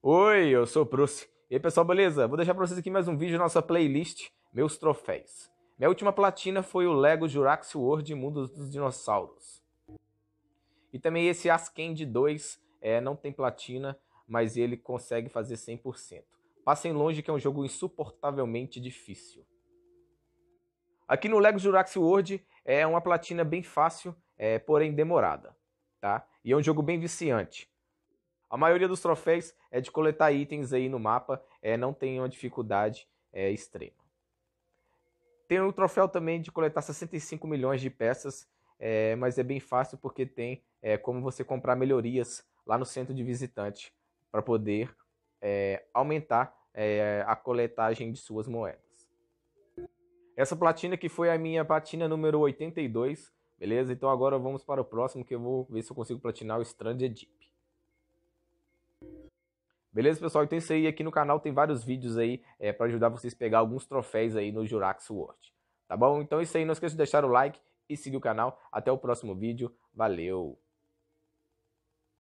Oi, eu sou o Bruce. E aí, pessoal, beleza? Vou deixar para vocês aqui mais um vídeo da nossa playlist Meus Troféus. Minha última platina foi o Lego Jurassic World Mundo dos Dinossauros. E também esse Ascend 2 é, não tem platina, mas ele consegue fazer 100%. Passem longe que é um jogo insuportavelmente difícil. Aqui no Lego Jurassic World é uma platina bem fácil, é, porém demorada, tá? E é um jogo bem viciante. A maioria dos troféus é de coletar itens aí no mapa, é, não tem uma dificuldade é, extrema. Tem o troféu também de coletar 65 milhões de peças, é, mas é bem fácil porque tem é, como você comprar melhorias lá no centro de visitante para poder é, aumentar é, a coletagem de suas moedas. Essa platina que foi a minha platina número 82, beleza? Então agora vamos para o próximo que eu vou ver se eu consigo platinar o Stranded Deep. Beleza, pessoal? Então é isso aí. Aqui no canal tem vários vídeos aí é, para ajudar vocês a pegar alguns troféus aí no Jurax World. Tá bom? Então é isso aí. Não esqueça de deixar o like e seguir o canal. Até o próximo vídeo. Valeu!